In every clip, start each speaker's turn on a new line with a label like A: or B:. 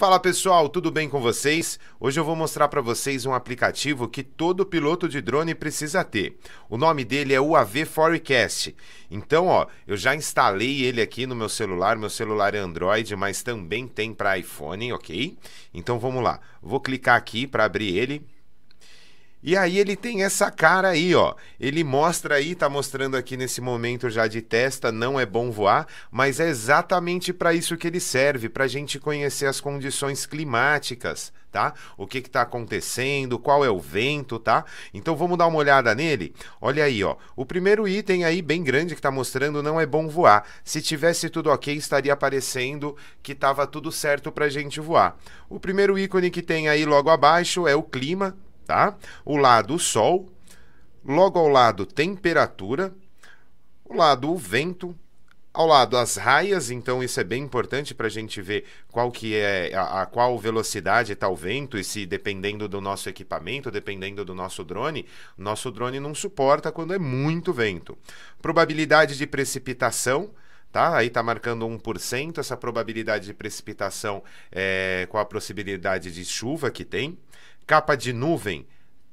A: Fala pessoal, tudo bem com vocês? Hoje eu vou mostrar para vocês um aplicativo que todo piloto de drone precisa ter. O nome dele é UAV Forecast. Então, ó, eu já instalei ele aqui no meu celular, meu celular é Android, mas também tem para iPhone, OK? Então vamos lá. Vou clicar aqui para abrir ele. E aí ele tem essa cara aí, ó. Ele mostra aí, tá mostrando aqui nesse momento já de testa, não é bom voar, mas é exatamente para isso que ele serve, para a gente conhecer as condições climáticas, tá? O que que tá acontecendo, qual é o vento, tá? Então vamos dar uma olhada nele. Olha aí, ó. O primeiro item aí bem grande que tá mostrando não é bom voar. Se tivesse tudo OK, estaria aparecendo que tava tudo certo pra gente voar. O primeiro ícone que tem aí logo abaixo é o clima, tá? O lado o sol, logo ao lado temperatura, o lado o vento, ao lado as raias, então isso é bem importante para a gente ver qual que é a, a qual velocidade está o vento e se dependendo do nosso equipamento, dependendo do nosso drone, nosso drone não suporta quando é muito vento. Probabilidade de precipitação, tá? Aí tá marcando 1% essa probabilidade de precipitação é, com a possibilidade de chuva que tem. Capa de nuvem.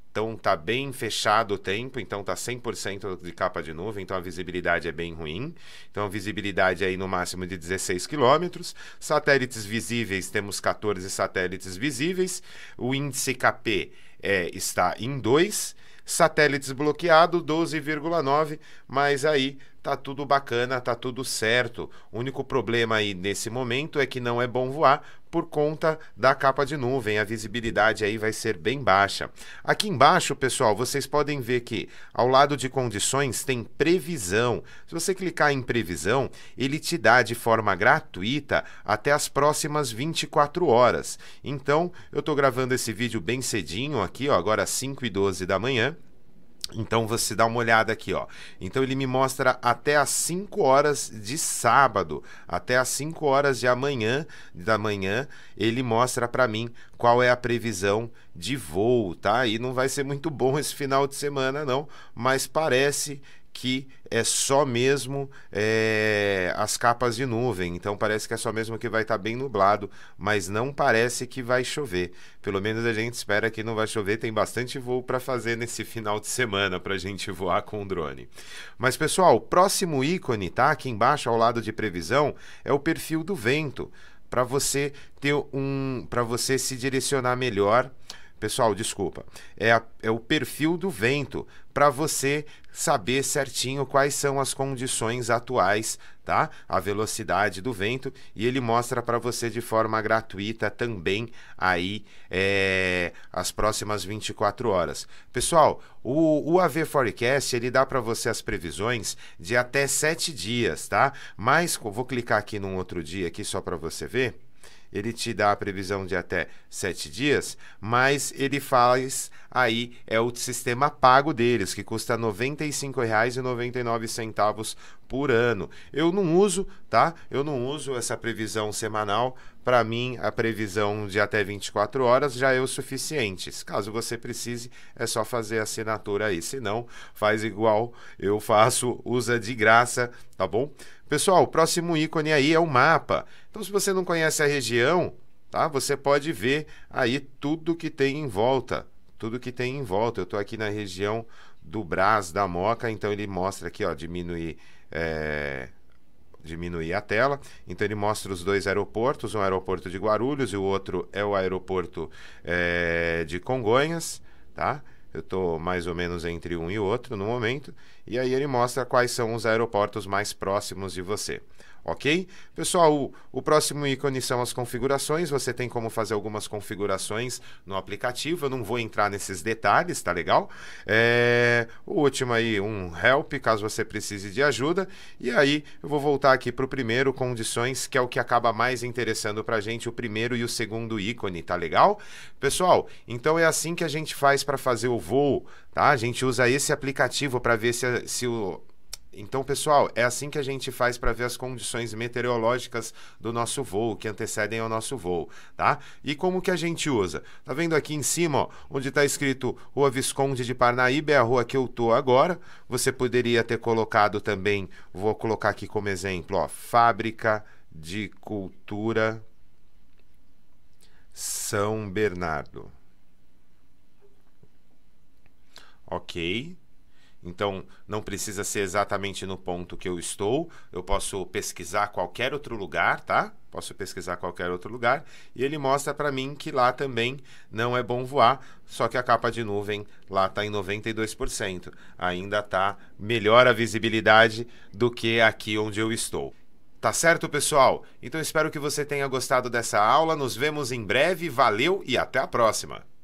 A: Então tá bem fechado o tempo, então tá 100% de capa de nuvem, então a visibilidade é bem ruim. Então a visibilidade é aí no máximo de 16 quilômetros. Satélites visíveis, temos 14 satélites visíveis. O índice KP é, está em 2. Satélites bloqueado, 12,9, mas aí tá tudo bacana, tá tudo certo. O único problema aí nesse momento é que não é bom voar por conta da capa de nuvem, a visibilidade aí vai ser bem baixa. Aqui embaixo, pessoal, vocês podem ver que ao lado de condições tem previsão. Se você clicar em previsão, ele te dá de forma gratuita até as próximas 24 horas. Então, eu estou gravando esse vídeo bem cedinho aqui, ó, agora às 5 e 12 da manhã. Então você dá uma olhada aqui, ó. Então ele me mostra até às 5 horas de sábado, até às 5 horas de amanhã, da manhã, ele mostra para mim qual é a previsão de voo, tá? E não vai ser muito bom esse final de semana não, mas parece que é só mesmo é, as capas de nuvem. Então parece que é só mesmo que vai estar tá bem nublado, mas não parece que vai chover. Pelo menos a gente espera que não vai chover. Tem bastante voo para fazer nesse final de semana para a gente voar com o drone. Mas pessoal, o próximo ícone, tá? Aqui embaixo ao lado de previsão é o perfil do vento para você ter um, para você se direcionar melhor Pessoal, desculpa. É, a, é o perfil do vento para você saber certinho quais são as condições atuais, tá? A velocidade do vento e ele mostra para você de forma gratuita também aí é, as próximas 24 horas. Pessoal, o, o AV Forecast ele dá para você as previsões de até 7 dias, tá? Mas vou clicar aqui num outro dia aqui só para você ver ele te dá a previsão de até sete dias, mas ele faz aí é o sistema pago deles, que custa R$ 95,99 por ano. Eu não uso, tá? Eu não uso essa previsão semanal. Para mim, a previsão de até 24 horas já é o suficiente. Caso você precise, é só fazer a assinatura aí. Se não, faz igual eu faço, usa de graça, tá bom? Pessoal, o próximo ícone aí é o mapa. Então, se você não conhece a região, região, tá? Você pode ver aí tudo que tem em volta, tudo que tem em volta. Eu estou aqui na região do Brás da Moca, então ele mostra aqui, ó, diminuir é, diminuir a tela. Então ele mostra os dois aeroportos, um aeroporto de Guarulhos e o outro é o aeroporto é, de Congonhas, tá? Eu estou mais ou menos entre um e outro no momento. E aí ele mostra quais são os aeroportos mais próximos de você ok? Pessoal, o, o, próximo ícone são as configurações. Você tem como fazer algumas configurações no aplicativo. Eu não vou entrar nesses detalhes, tá legal? É, o último aí, um help, caso você precise de ajuda. E aí, eu vou voltar aqui para o primeiro, condições, que é o que acaba mais interessando para a gente, o primeiro e o segundo ícone, tá legal? Pessoal, então é assim que a gente faz para fazer o voo, tá? A gente usa esse aplicativo para ver se, se o então, pessoal, é assim que a gente faz para ver as condições meteorológicas do nosso voo, que antecedem ao nosso voo, tá? E como que a gente usa? Tá vendo aqui em cima, ó, onde está escrito Rua Visconde de Parnaíba, é a rua que eu tô agora. Você poderia ter colocado também, vou colocar aqui como exemplo, ó, Fábrica de Cultura São Bernardo. Ok. Então, não precisa ser exatamente no ponto que eu estou. Eu posso pesquisar qualquer outro lugar, tá? Posso pesquisar qualquer outro lugar. E ele mostra para mim que lá também não é bom voar. Só que a capa de nuvem lá está em 92%. Ainda está melhor a visibilidade do que aqui onde eu estou. Tá certo, pessoal? Então espero que você tenha gostado dessa aula. Nos vemos em breve. Valeu e até a próxima!